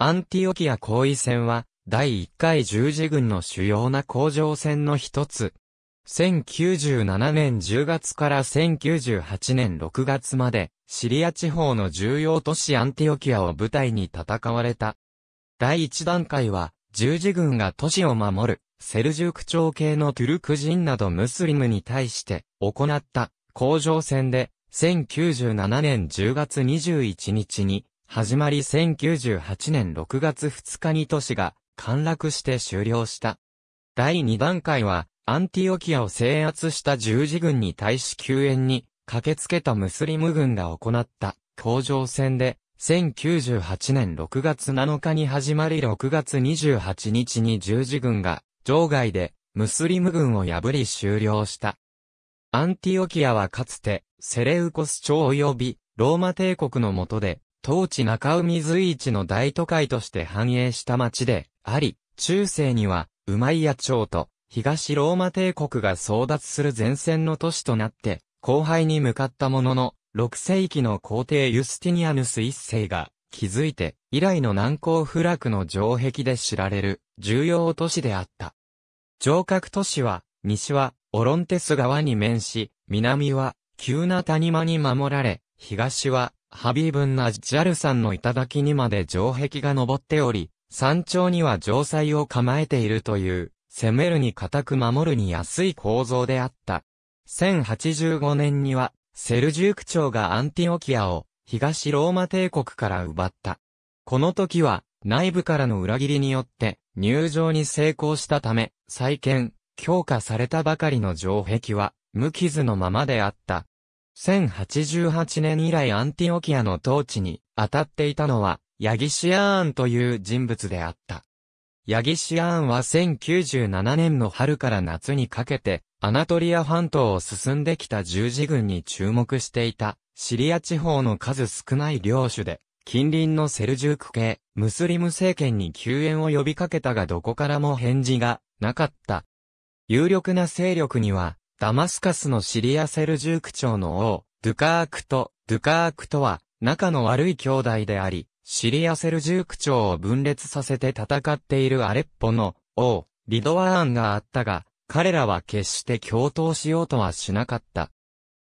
アンティオキア行為戦は、第1回十字軍の主要な工場戦の一つ。1097年10月から1098年6月まで、シリア地方の重要都市アンティオキアを舞台に戦われた。第1段階は、十字軍が都市を守る、セルジュク朝系のトゥルク人などムスリムに対して行った工場戦で、1097年10月21日に始まり1098年6月2日に都市が陥落して終了した。第2段階は、アンティオキアを制圧した十字軍に対し救援に駆けつけたムスリム軍が行った工場戦で、1098年6月7日に始まり6月28日に十字軍が場外でムスリム軍を破り終了した。アンティオキアはかつてセレウコス朝及びローマ帝国の下で当地中海随一の大都会として繁栄した町であり、中世には、ウマイヤ朝と東ローマ帝国が争奪する前線の都市となって、後輩に向かったものの、6世紀の皇帝ユスティニアヌス1世が気づいて、以来の難攻不落の城壁で知られる重要都市であった。城郭都市は、西はオロンテス川に面し、南は急な谷間に守られ、東はハビーブンナジャルさんの頂にまで城壁が登っており、山頂には城塞を構えているという、攻めるに固く守るに安い構造であった。1085年には、セルジューク朝がアンティオキアを東ローマ帝国から奪った。この時は内部からの裏切りによって入場に成功したため、再建、強化されたばかりの城壁は無傷のままであった。1088年以来アンティオキアの統治に当たっていたのは、ヤギシアーンという人物であった。ヤギシアーンは1097年の春から夏にかけて、アナトリア半島を進んできた十字軍に注目していた、シリア地方の数少ない領主で、近隣のセルジューク系、ムスリム政権に救援を呼びかけたがどこからも返事がなかった。有力な勢力には、ダマスカスのシリアセルジューク朝の王、ドゥカークと、ドゥカークとは、仲の悪い兄弟であり、シリアセルジューク朝を分裂させて戦っているアレッポの王、リドワーンがあったが、彼らは決して共闘しようとはしなかった。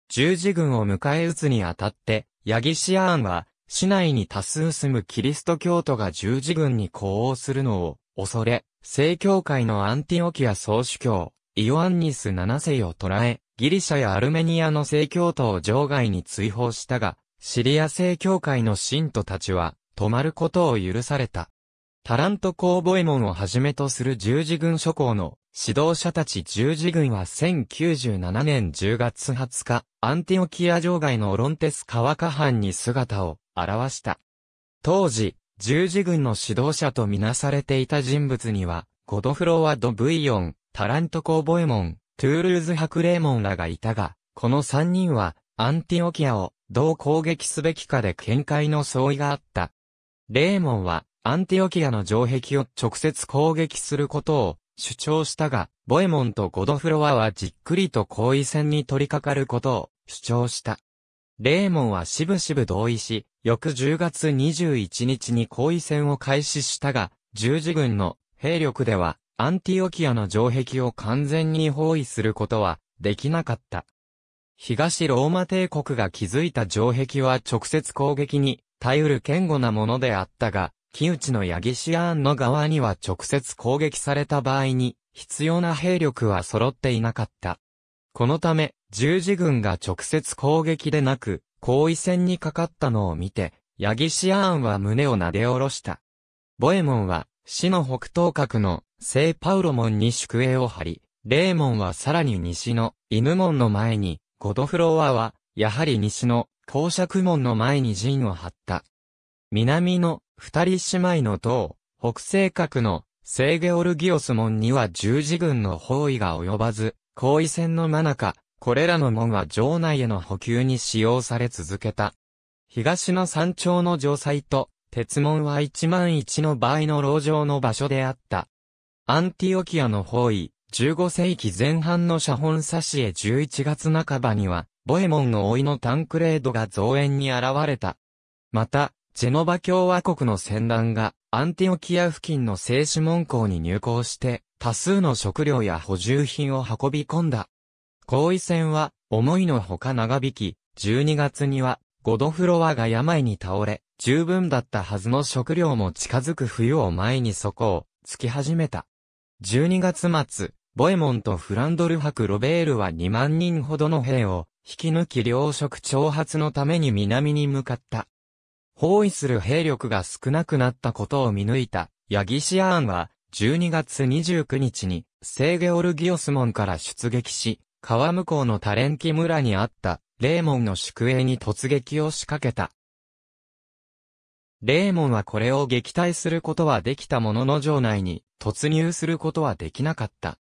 十字軍を迎え撃つにあたって、ヤギシアーンは、市内に多数住むキリスト教徒が十字軍に呼応するのを恐れ、正教会のアンティオキア総主教、イオアンニス7世を捕らえ、ギリシャやアルメニアの正教徒を場外に追放したが、シリア正教会の信徒たちは、止まることを許された。タラント公ボエモンをはじめとする十字軍諸侯の指導者たち十字軍は1097年10月20日、アンティオキア城外のオロンテス川下藩に姿を現した。当時、十字軍の指導者とみなされていた人物には、ゴドフロワ・ド・ブイヨン、タラント公ボエモン、トゥールーズレーモンらがいたが、この3人は、アンティオキアをどう攻撃すべきかで見解の相違があった。レーモンは、アンティオキアの城壁を直接攻撃することを主張したが、ボエモンとゴドフロアはじっくりと後位戦に取り掛かることを主張した。レーモンはしぶしぶ同意し、翌10月21日に後位戦を開始したが、十字軍の兵力ではアンティオキアの城壁を完全に包囲することはできなかった。東ローマ帝国が築いた城壁は直接攻撃に耐えうる堅固なものであったが、木内のヤギシアーンの側には直接攻撃された場合に必要な兵力は揃っていなかった。このため、十字軍が直接攻撃でなく、後位戦にかかったのを見て、ヤギシアーンは胸を撫で下ろした。ボエモンは、死の北東角の聖パウロ門に宿営を張り、レーモンはさらに西の犬門の前に、ゴドフロアは、やはり西の公爵門の前に陣を張った。南の二人姉妹の塔、北西角の聖ゲオルギオス門には十字軍の包囲が及ばず、後位戦の真中、これらの門は城内への補給に使用され続けた。東の山頂の城塞と、鉄門は一万一の倍の牢城の場所であった。アンティオキアの包囲、15世紀前半の写本差し絵11月半ばには、ボエモンの老いのタンクレードが造園に現れた。また、ジェノバ共和国の戦乱が、アンティオキア付近の聖子門校に入港して、多数の食料や補充品を運び込んだ。行為戦は、思いのほか長引き、12月には、ゴドフロアが病に倒れ、十分だったはずの食料も近づく冬を前に底を、つき始めた。12月末、ボエモンとフランドル博ロベールは2万人ほどの兵を引き抜き領職挑発のために南に向かった。包囲する兵力が少なくなったことを見抜いた、ヤギシアーンは、12月29日に、聖ゲオルギオス門から出撃し、川向こうのタレンキ村にあった、レーモンの宿営に突撃を仕掛けた。レーモンはこれを撃退することはできたものの城内に突入することはできなかった。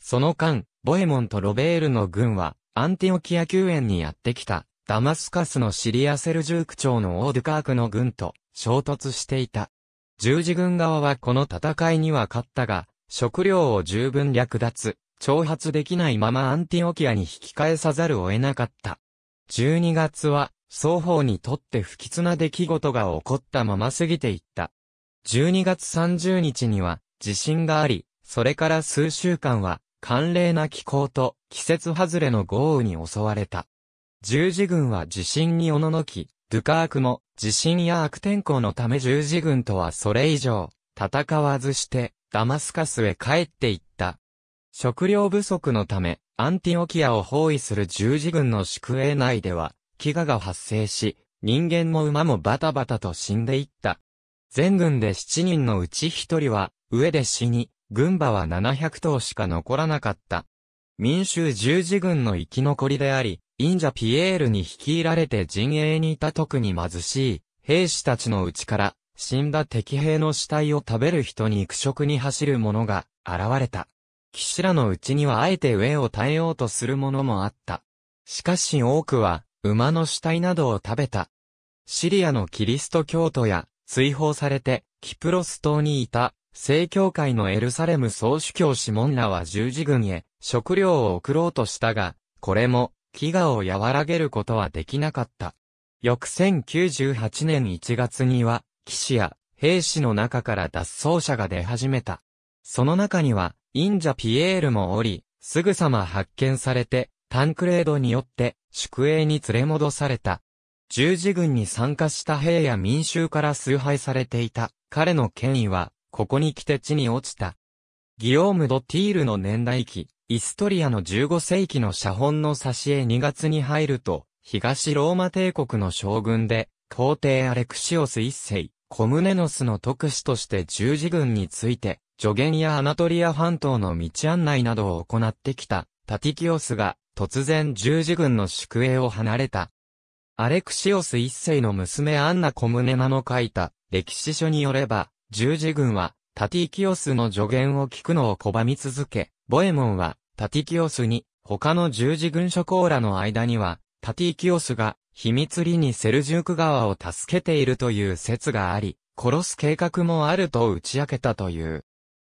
その間、ボエモンとロベールの軍はアンティオキア救援にやってきたダマスカスのシリアセルジューク朝のオードカークの軍と衝突していた。十字軍側はこの戦いには勝ったが、食料を十分略奪、挑発できないままアンティオキアに引き返さざるを得なかった。12月は、双方にとって不吉な出来事が起こったまま過ぎていった。12月30日には地震があり、それから数週間は寒冷な気候と季節外れの豪雨に襲われた。十字軍は地震におののき、ドゥカークも地震や悪天候のため十字軍とはそれ以上戦わずしてダマスカスへ帰っていった。食料不足のためアンティオキアを包囲する十字軍の宿営内では飢餓が発生し、人間も馬もバタバタと死んでいった。全軍で7人のうち1人は、上で死に、軍馬は700頭しか残らなかった。民衆十字軍の生き残りであり、インジャピエールに率いられて陣営にいた特に貧しい、兵士たちのうちから、死んだ敵兵の死体を食べる人に肉食に走る者が、現れた。騎士らのうちにはあえて上を耐えようとする者もあった。しかし多くは、馬の死体などを食べた。シリアのキリスト教徒や、追放されて、キプロス島にいた、正教会のエルサレム総主教シモンらは十字軍へ、食料を送ろうとしたが、これも、飢餓を和らげることはできなかった。翌1098年1月には、騎士や兵士の中から脱走者が出始めた。その中には、インジャ・ピエールもおり、すぐさま発見されて、タンクレードによって宿営に連れ戻された。十字軍に参加した兵や民衆から崇拝されていた。彼の権威は、ここに来て地に落ちた。ギオーム・ド・ティールの年代記、イストリアの15世紀の写本の差し絵2月に入ると、東ローマ帝国の将軍で、皇帝アレクシオス一世、コムネノスの特使として十字軍について、助言やアナトリア半島の道案内などを行ってきた、タティキオスが、突然十字軍の宿営を離れた。アレクシオス一世の娘アンナ・コムネナの書いた歴史書によれば、十字軍はタティキオスの助言を聞くのを拒み続け、ボエモンはタティキオスに他の十字軍諸公らの間には、タティキオスが秘密裏にセルジューク川を助けているという説があり、殺す計画もあると打ち明けたという。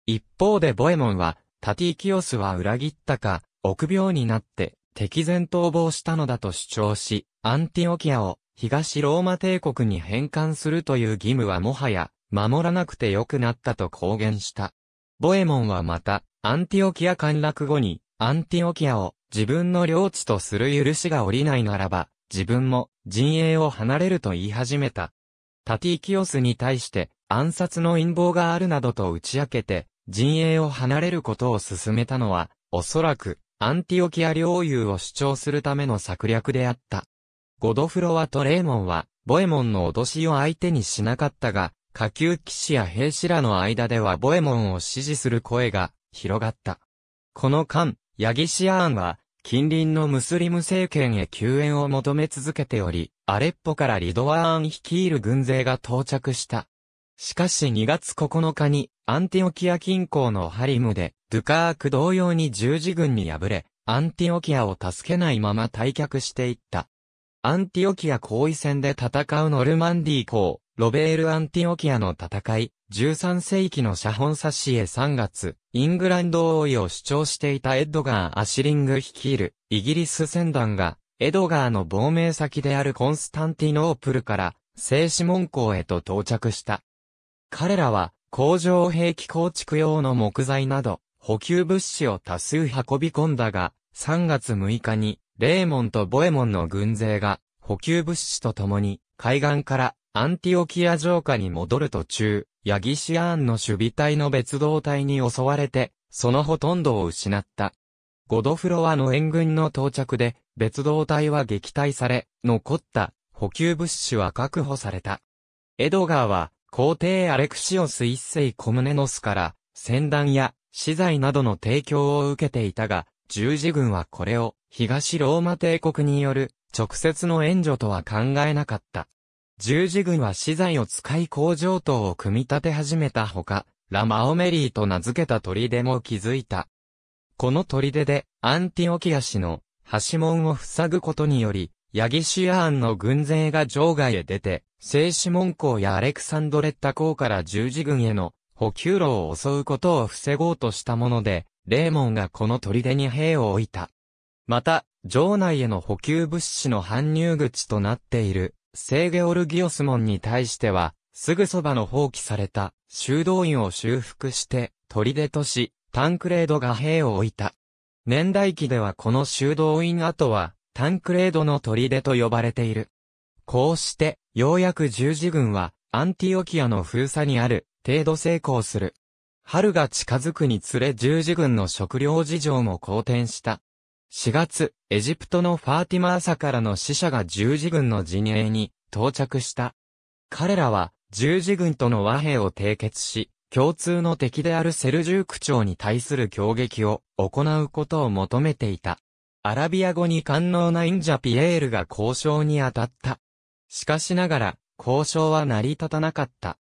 一方でボエモンは、タティキオスは裏切ったか、臆病になって敵前逃亡したのだと主張し、アンティオキアを東ローマ帝国に返還するという義務はもはや守らなくてよくなったと公言した。ボエモンはまた、アンティオキア陥落後に、アンティオキアを自分の領地とする許しが下りないならば、自分も陣営を離れると言い始めた。タティキオスに対して暗殺の陰謀があるなどと打ち明けて、陣営を離れることを進めたのは、おそらくアンティオキア領有を主張するための策略であった。ゴドフロワとレーモンは、ボエモンの脅しを相手にしなかったが、下級騎士や兵士らの間ではボエモンを支持する声が広がった。この間、ヤギシアーンは、近隣のムスリム政権へ救援を求め続けており、アレッポからリドワーン率いる軍勢が到着した。しかし2月9日にアンティオキア近郊のハリムでルカーク同様に十字軍に敗れ、アンティオキアを助けないまま退却していった。アンティオキア後位戦で戦うノルマンディー公、ロベール・アンティオキアの戦い、13世紀の写本冊子へ3月、イングランド王位を主張していたエッドガー・アシリング率いる、イギリス船団が、エドガーの亡命先であるコンスタンティノープルから、聖子門校へと到着した。彼らは、工場兵器構築用の木材など、補給物資を多数運び込んだが、3月6日に、レーモンとボエモンの軍勢が、補給物資と共に、海岸からアンティオキア城下に戻る途中、ヤギシアーンの守備隊の別動隊に襲われて、そのほとんどを失った。ゴドフロワの援軍の到着で、別動隊は撃退され、残った補給物資は確保された。エドガーは、皇帝アレクシオス一世コムネノスから、戦団や資材などの提供を受けていたが、十字軍はこれを東ローマ帝国による直接の援助とは考えなかった。十字軍は資材を使い工場等を組み立て始めたほか、ラマオメリーと名付けた砦も築いた。この砦でアンティオキア氏の橋門を塞ぐことにより、ヤギシアーンの軍勢が場外へ出て、聖子門港やアレクサンドレッタ港から十字軍への補給路を襲うことを防ごうとしたもので、レーモンがこの砦に兵を置いた。また、城内への補給物資の搬入口となっている、聖ゲオルギオス門に対しては、すぐそばの放棄された修道院を修復して、砦とし、タンクレードが兵を置いた。年代記ではこの修道院跡は、タンクレードの砦と呼ばれている。こうして、ようやく十字軍は、アンティオキアの封鎖にある、程度成功する。春が近づくにつれ十字軍の食料事情も好転した。4月、エジプトのファーティマー朝からの死者が十字軍の陣営に到着した。彼らは十字軍との和平を締結し、共通の敵であるセルジューク朝に対する攻撃を行うことを求めていた。アラビア語に官能なインジャピエールが交渉に当たった。しかしながら、交渉は成り立たなかった。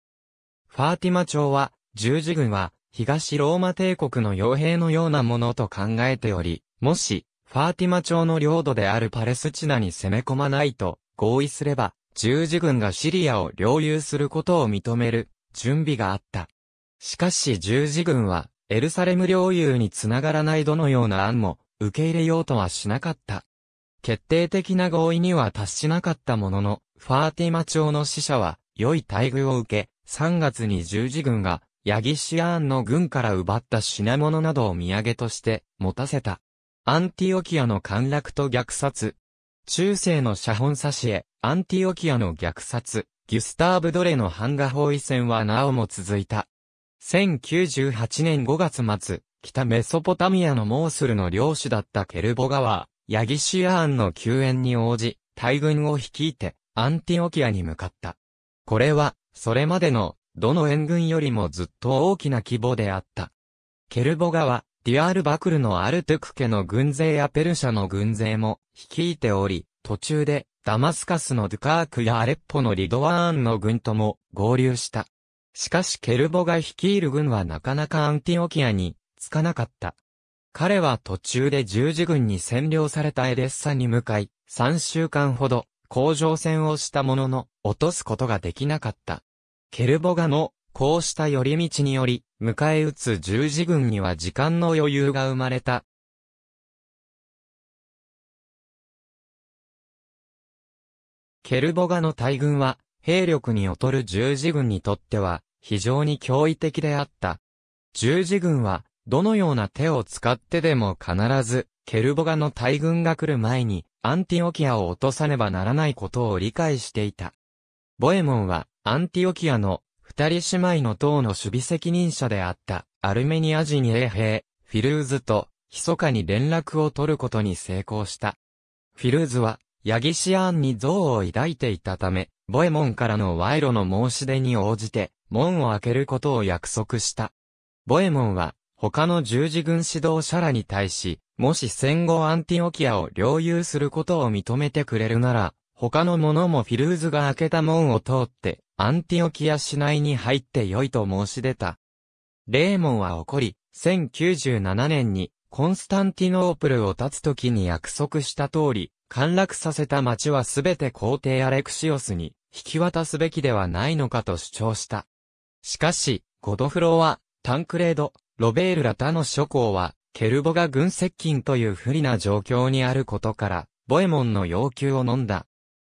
ファーティマ朝は、十字軍は、東ローマ帝国の傭兵のようなものと考えており、もし、ファーティマ朝の領土であるパレスチナに攻め込まないと合意すれば、十字軍がシリアを領有することを認める準備があった。しかし十字軍は、エルサレム領有につながらないどのような案も受け入れようとはしなかった。決定的な合意には達しなかったものの、ファーティマ朝の死者は良い待遇を受け、3月に十字軍が、ヤギシアーンの軍から奪った品物などを土産として持たせた。アンティオキアの陥落と虐殺。中世の写本差し絵、アンティオキアの虐殺、ギュスターブ・ドレの版画包囲戦はなおも続いた。1098年5月末、北メソポタミアのモースルの領主だったケルボガは、ヤギシアーンの救援に応じ、大軍を率いて、アンティオキアに向かった。これは、それまでの、どの援軍よりもずっと大きな規模であった。ケルボガは、ディアールバクルのアルトゥク家の軍勢やペルシャの軍勢も率いており、途中でダマスカスのドゥカークやアレッポのリドワーンの軍とも合流した。しかしケルボが率いる軍はなかなかアンティオキアにつかなかった。彼は途中で十字軍に占領されたエレッサに向かい、3週間ほど甲状腺をしたものの、落とすことができなかった。ケルボガの、こうした寄り道により、迎え撃つ十字軍には時間の余裕が生まれた。ケルボガの大軍は、兵力に劣る十字軍にとっては、非常に驚異的であった。十字軍は、どのような手を使ってでも必ず、ケルボガの大軍が来る前に、アンティオキアを落とさねばならないことを理解していた。ボエモンは、アンティオキアの二人姉妹の党の守備責任者であったアルメニア人衛兵、フィルーズと、密かに連絡を取ることに成功した。フィルーズは、ヤギシアンに憎悪を抱いていたため、ボエモンからの賄賂の申し出に応じて、門を開けることを約束した。ボエモンは、他の十字軍指導者らに対し、もし戦後アンティオキアを領有することを認めてくれるなら、他の者もフィルーズが開けた門を通って、アンティオキア市内に入ってよいと申し出た。レーモンは怒り、1097年にコンスタンティノープルを立つ時に約束した通り、陥落させた町はすべて皇帝アレクシオスに引き渡すべきではないのかと主張した。しかし、ゴドフロは、タンクレード、ロベールら他の諸侯は、ケルボが軍接近という不利な状況にあることから、ボエモンの要求を飲んだ。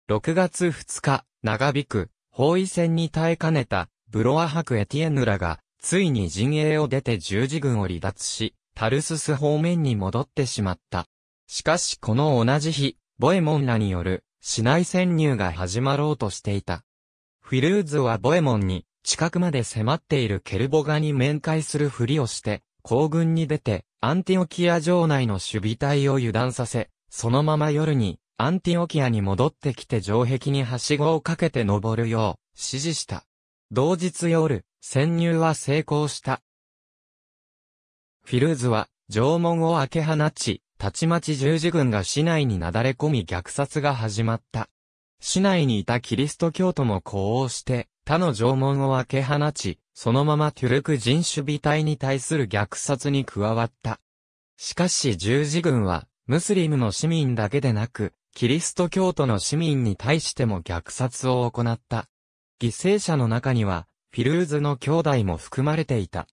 6月2日、長引く、包囲戦に耐えかねた、ブロア博エティエヌらが、ついに陣営を出て十字軍を離脱し、タルスス方面に戻ってしまった。しかしこの同じ日、ボエモンらによる、市内潜入が始まろうとしていた。フィルーズはボエモンに、近くまで迫っているケルボガに面会するふりをして、行軍に出て、アンティオキア城内の守備隊を油断させ、そのまま夜に、アンティオキアに戻ってきて城壁にはしごをかけて登るよう、指示した。同日夜、潜入は成功した。フィルーズは、城門を開け放ち、たちまち十字軍が市内になだれ込み虐殺が始まった。市内にいたキリスト教徒も呼応して、他の縄文を分け放ち、そのままトゥルク人種美体に対する虐殺に加わった。しかし十字軍は、ムスリムの市民だけでなく、キリスト教徒の市民に対しても虐殺を行った。犠牲者の中には、フィルーズの兄弟も含まれていた。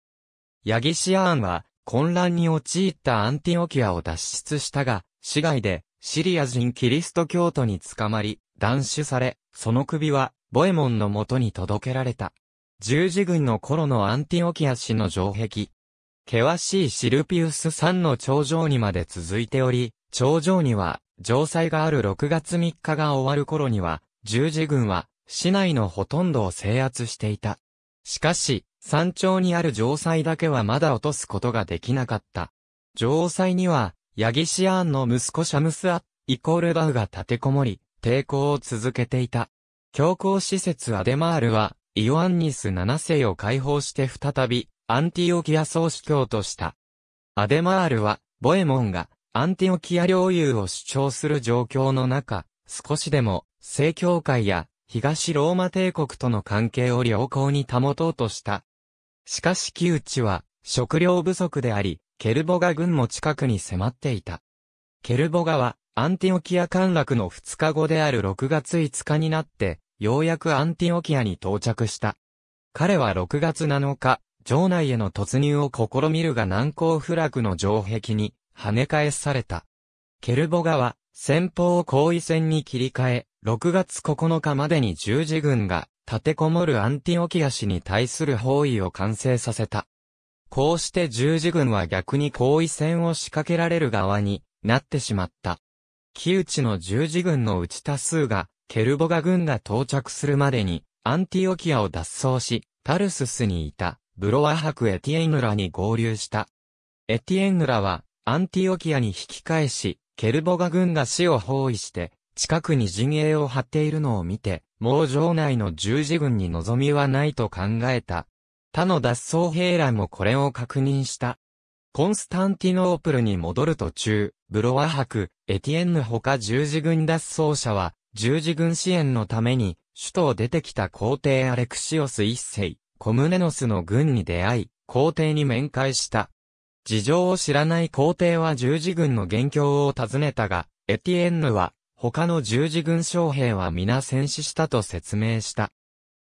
ヤギシアーンは、混乱に陥ったアンティオキアを脱出したが、市外で、シリア人キリスト教徒に捕まり、断種され、その首は、ボエモンの元に届けられた。十字軍の頃のアンティオキア氏の城壁。険しいシルピウス山の頂上にまで続いており、頂上には、城塞がある6月3日が終わる頃には、十字軍は、市内のほとんどを制圧していた。しかし、山頂にある城塞だけはまだ落とすことができなかった。城塞には、ヤギシアーンの息子シャムスア、イコールダウが立てこもり、抵抗を続けていた。教皇施設アデマールは、イオアンニス7世を解放して再び、アンティオキア総主教とした。アデマールは、ボエモンが、アンティオキア領有を主張する状況の中、少しでも、正教会や、東ローマ帝国との関係を良好に保とうとした。しかし窮地は、食料不足であり、ケルボガ軍も近くに迫っていた。ケルボガは、アンティオキア陥落の2日後である6月5日になって、ようやくアンティオキアに到着した。彼は6月7日、城内への突入を試みるが難攻不落の城壁に跳ね返された。ケルボガは先方を後位戦に切り替え、6月9日までに十字軍が立てこもるアンティオキア氏に対する包囲を完成させた。こうして十字軍は逆に後位戦を仕掛けられる側になってしまった。木内の十字軍のうち多数がケルボガ軍が到着するまでに、アンティオキアを脱走し、タルススにいた、ブロア博エティエンヌラに合流した。エティエンヌラは、アンティオキアに引き返し、ケルボガ軍が死を包囲して、近くに陣営を張っているのを見て、もう城内の十字軍に望みはないと考えた。他の脱走兵らもこれを確認した。コンスタンティノープルに戻る途中、ブロワ博、エティエンヌ他十字軍脱走者は、十字軍支援のために、首都を出てきた皇帝アレクシオス一世、コムネノスの軍に出会い、皇帝に面会した。事情を知らない皇帝は十字軍の元凶を訪ねたが、エティエンヌは、他の十字軍将兵は皆戦死したと説明した。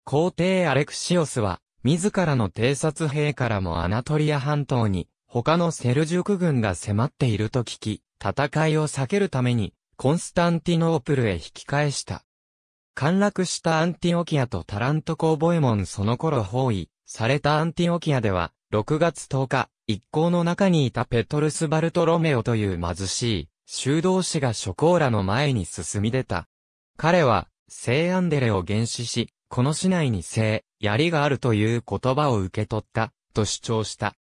皇帝アレクシオスは、自らの偵察兵からもアナトリア半島に、他のセルジュク軍が迫っていると聞き、戦いを避けるために、コンスタンティノープルへ引き返した。陥落したアンティオキアとタラントコーボエモンその頃包囲されたアンティオキアでは、6月10日、一行の中にいたペトルス・バルトロメオという貧しい修道士が諸行らの前に進み出た。彼は、聖アンデレを原始し、この市内に聖、槍があるという言葉を受け取った、と主張した。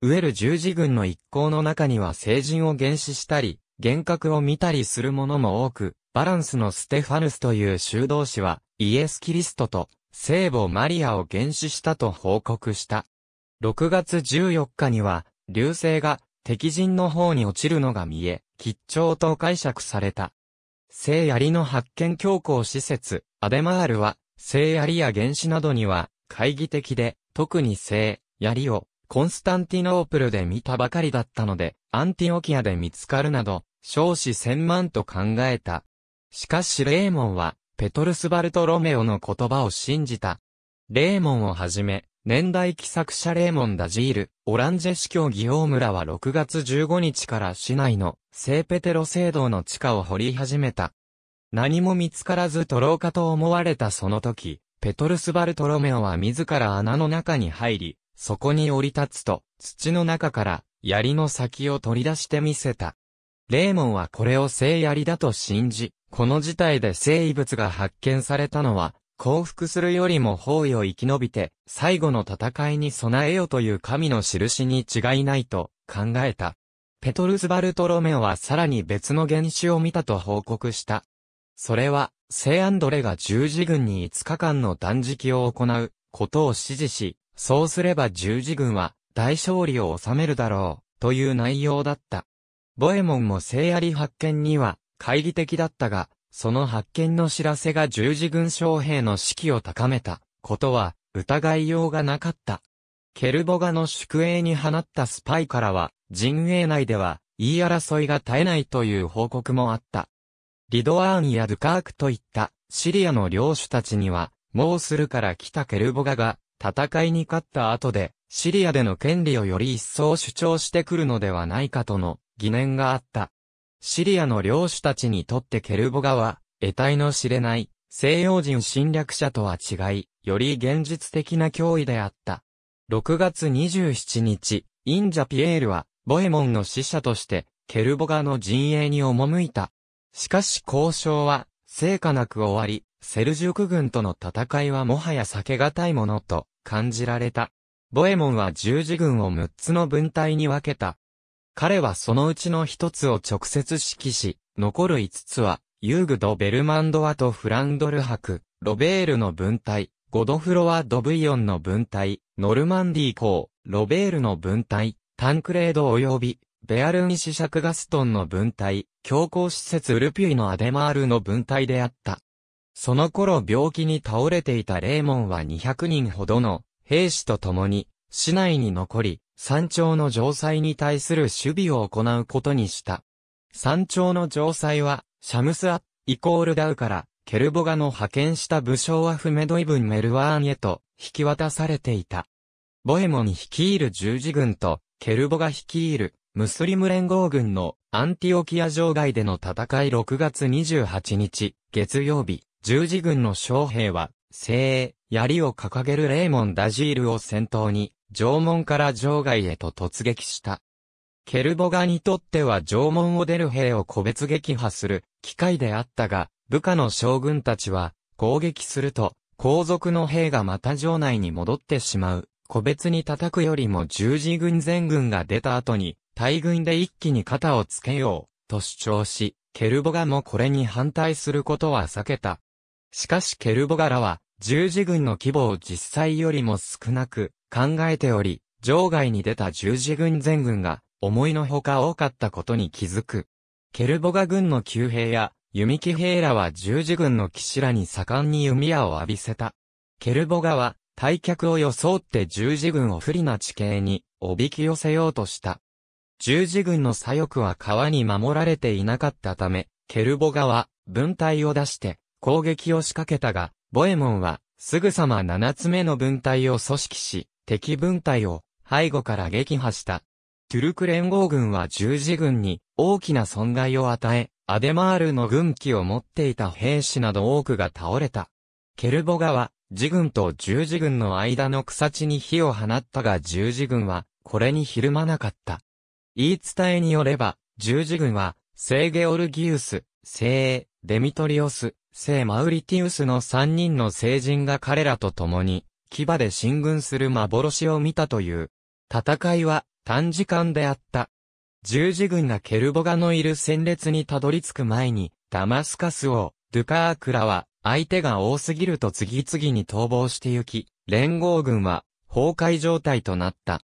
ウェル十字軍の一行の中には聖人を原始したり、幻覚を見たりする者も多く、バランスのステファヌスという修道士は、イエス・キリストと聖母マリアを原始したと報告した。6月14日には、流星が敵陣の方に落ちるのが見え、吉兆と解釈された。聖槍の発見強行施設、アデマールは、聖槍や原始などには、懐疑的で、特に聖槍を、コンスタンティノープルで見たばかりだったので、アンティオキアで見つかるなど、少子千万と考えた。しかしレーモンは、ペトルス・バルトロメオの言葉を信じた。レーモンをはじめ、年代記作者レーモン・ダジール、オランジェ司教ギオームらは6月15日から市内の聖ペテロ聖堂の地下を掘り始めた。何も見つからず取ろうかと思われたその時、ペトルス・バルトロメオは自ら穴の中に入り、そこに降り立つと、土の中から槍の先を取り出してみせた。レーモンはこれを聖槍だと信じ、この事態で生物が発見されたのは、降伏するよりも包囲を生き延びて、最後の戦いに備えよという神の印に違いないと考えた。ペトルス・バルトロメオはさらに別の原種を見たと報告した。それは、聖アンドレが十字軍に5日間の断食を行うことを指示し、そうすれば十字軍は大勝利を収めるだろうという内容だった。ボエモンも聖あり発見には、懐疑的だったが、その発見の知らせが十字軍将兵の士気を高めたことは疑いようがなかった。ケルボガの宿営に放ったスパイからは、陣営内では言い争いが絶えないという報告もあった。リドアーンやドゥカークといったシリアの領主たちには、モースルから来たケルボガが戦いに勝った後で、シリアでの権利をより一層主張してくるのではないかとの疑念があった。シリアの領主たちにとってケルボガは、得体の知れない、西洋人侵略者とは違い、より現実的な脅威であった。6月27日、インジャピエールは、ボエモンの使者として、ケルボガの陣営に赴いた。しかし交渉は、成果なく終わり、セルジュク軍との戦いはもはや避けがたいものと感じられた。ボエモンは十字軍を6つの分隊に分けた。彼はそのうちの一つを直接指揮し、残る五つは、ユーグド・ベルマンドワとフランドル博、ロベールの分隊、ゴドフロワ・ド・ブイヨンの分隊、ノルマンディー校、ロベールの分隊、タンクレード及び、ベアルンャク・ガストンの分隊、強行施設ウルピュイのアデマールの文体であった。その頃病気に倒れていたレーモンは200人ほどの兵士と共に市内に残り、山頂の城塞に対する守備を行うことにした。山頂の城塞は、シャムスアイコールダウから、ケルボガの派遣した武将はフメドイブンメルワーンへと引き渡されていた。ボエモン率いる十字軍と、ケルボガ率いるムスリム連合軍のアンティオキア城外での戦い6月28日、月曜日、十字軍の将兵は、精鋭、槍を掲げるレーモン・ダジールを先頭に、城門から城外へと突撃した。ケルボガにとっては城門を出る兵を個別撃破する機会であったが、部下の将軍たちは攻撃すると、皇族の兵がまた城内に戻ってしまう。個別に叩くよりも十字軍全軍が出た後に、大軍で一気に肩をつけよう、と主張し、ケルボガもこれに反対することは避けた。しかしケルボガらは、十字軍の規模を実際よりも少なく、考えており、場外に出た十字軍全軍が、思いのほか多かったことに気づく。ケルボガ軍の旧兵や、弓騎兵らは十字軍の騎士らに盛んに弓矢を浴びせた。ケルボガは、退却を装って十字軍を不利な地形に、おびき寄せようとした。十字軍の左翼は川に守られていなかったため、ケルボガは、分隊を出して、攻撃を仕掛けたが、ボエモンは、すぐさま七つ目の分隊を組織し、敵分隊を背後から撃破した。トゥルク連合軍は十字軍に大きな損害を与え、アデマールの軍旗を持っていた兵士など多くが倒れた。ケルボガは、自軍と十字軍の間の草地に火を放ったが十字軍は、これにひるまなかった。言い伝えによれば、十字軍は、聖ゲオルギウス、聖デミトリオス、聖マウリティウスの三人の聖人が彼らと共に、牙で進軍する幻を見たという。戦いは短時間であった。十字軍がケルボガのいる戦列にたどり着く前に、ダマスカス王、ドゥカークラは、相手が多すぎると次々に逃亡してゆき、連合軍は、崩壊状態となった。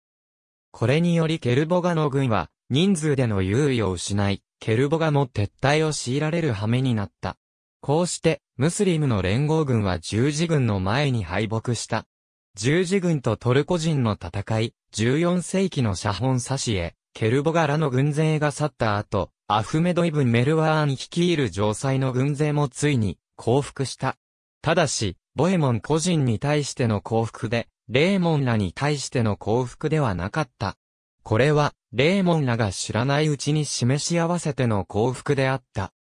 これによりケルボガの軍は、人数での優位を失い、ケルボガも撤退を強いられる羽目になった。こうして、ムスリムの連合軍は十字軍の前に敗北した。十字軍とトルコ人の戦い、14世紀の写本差し絵、ケルボガラの軍勢が去った後、アフメドイブ・メルワーン率いる城塞の軍勢もついに降伏した。ただし、ボエモン個人に対しての降伏で、レーモンらに対しての降伏ではなかった。これは、レーモンらが知らないうちに示し合わせての降伏であった。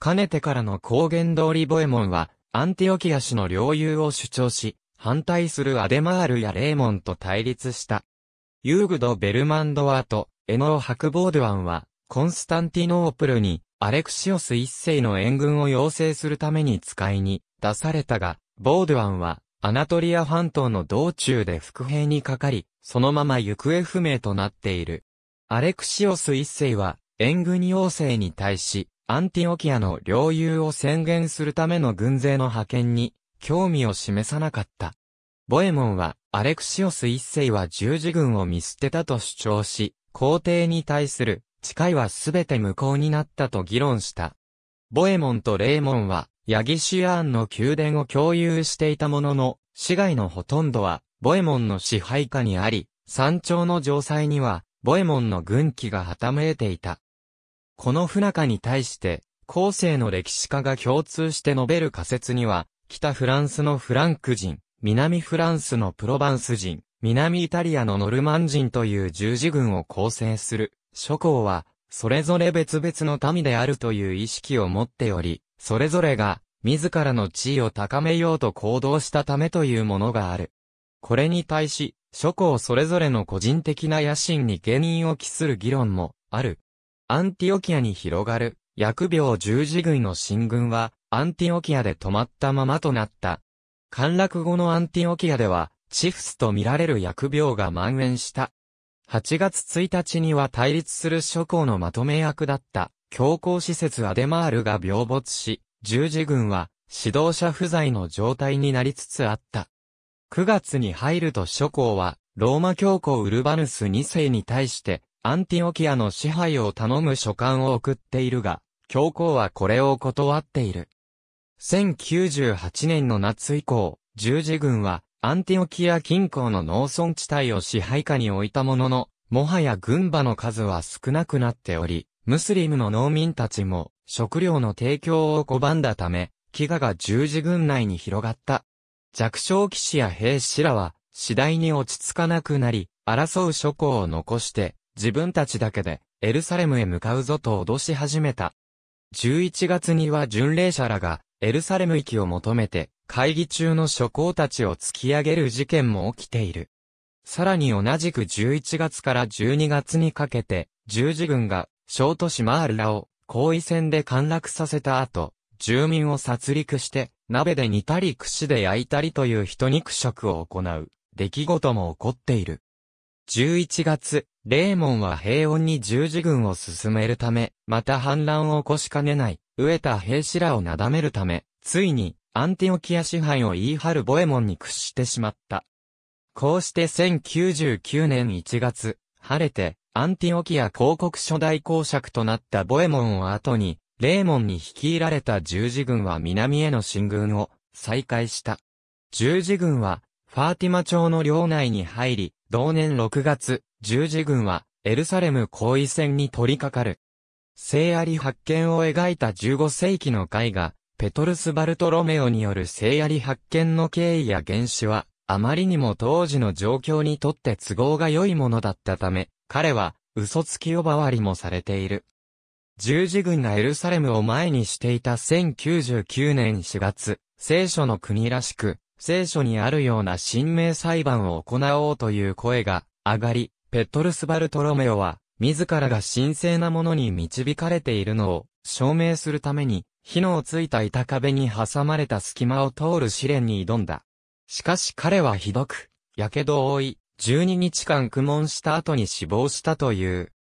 かねてからの高原通りボエモンは、アンティオキア氏の領有を主張し、反対するアデマールやレーモンと対立した。ユーグド・ベルマンドワーエノー・ハクボードワンは、コンスタンティノープルに、アレクシオス一世の援軍を要請するために使いに出されたが、ボードワンは、アナトリア半島の道中で伏兵にかかり、そのまま行方不明となっている。アレクシオス一世は、援軍要請に対し、アンティオキアの領有を宣言するための軍勢の派遣に興味を示さなかった。ボエモンは、アレクシオス一世は十字軍を見捨てたと主張し、皇帝に対する誓いはすべて無効になったと議論した。ボエモンとレーモンは、ヤギシュアーンの宮殿を共有していたものの、市街のほとんどは、ボエモンの支配下にあり、山頂の城塞には、ボエモンの軍旗がはためいていた。この不仲に対して、後世の歴史家が共通して述べる仮説には、北フランスのフランク人、南フランスのプロバンス人、南イタリアのノルマン人という十字軍を構成する、諸侯は、それぞれ別々の民であるという意識を持っており、それぞれが、自らの地位を高めようと行動したためというものがある。これに対し、諸侯それぞれの個人的な野心に原因を期する議論も、ある。アンティオキアに広がる、疫病十字軍の進軍は、アンティオキアで止まったままとなった。陥落後のアンティオキアでは、チフスと見られる疫病が蔓延した。8月1日には対立する諸侯のまとめ役だった、強硬施設アデマールが病没し、十字軍は、指導者不在の状態になりつつあった。9月に入ると諸侯は、ローマ教皇ウルバヌス2世に対して、アンティオキアの支配を頼む書簡を送っているが、教皇はこれを断っている。1098年の夏以降、十字軍は、アンティオキア近郊の農村地帯を支配下に置いたものの、もはや軍馬の数は少なくなっており、ムスリムの農民たちも食料の提供を拒んだため、飢餓が十字軍内に広がった。弱小騎士や兵士らは次第に落ち着かなくなり、争う諸侯を残して自分たちだけでエルサレムへ向かうぞと脅し始めた。11月には巡礼者らがエルサレム行きを求めて会議中の諸侯たちを突き上げる事件も起きている。さらに同じく11月から12月にかけて十字軍が小都市マールラを包囲戦で陥落させた後、住民を殺戮して鍋で煮たり串で焼いたりという人肉食を行う出来事も起こっている。11月、レーモンは平穏に十字軍を進めるため、また反乱を起こしかねない、飢えた兵士らをなだめるため、ついに、アンティオキア支配を言い張るボエモンに屈してしまった。こうして1099年1月、晴れて、アンティオキア広告初代公爵となったボエモンを後に、レーモンに率いられた十字軍は南への進軍を再開した。十字軍は、ファーティマ町の領内に入り、同年6月、十字軍は、エルサレム後囲戦に取り掛かる。聖あり発見を描いた15世紀の絵画、ペトルス・バルトロメオによる聖あり発見の経緯や原始は、あまりにも当時の状況にとって都合が良いものだったため、彼は、嘘つき呼ばわりもされている。十字軍がエルサレムを前にしていた1099年4月、聖書の国らしく、聖書にあるような神明裁判を行おうという声が上がり、ペトルス・バルトロメオは、自らが神聖なものに導かれているのを証明するために、火のついた板壁に挟まれた隙間を通る試練に挑んだ。しかし彼はひどく、火傷を負い、12日間苦悶した後に死亡したという。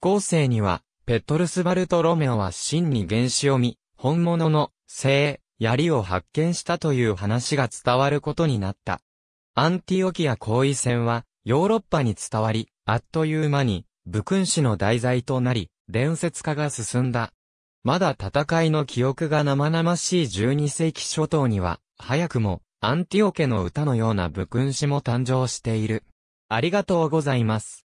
後世には、ペトルス・バルトロメオは真に原始を見、本物の、聖、槍を発見したという話が伝わることになった。アンティオキア行為戦は、ヨーロッパに伝わり、あっという間に武勲史の題材となり、伝説化が進んだ。まだ戦いの記憶が生々しい12世紀初頭には、早くもアンティオケの歌のような武勲史も誕生している。ありがとうございます。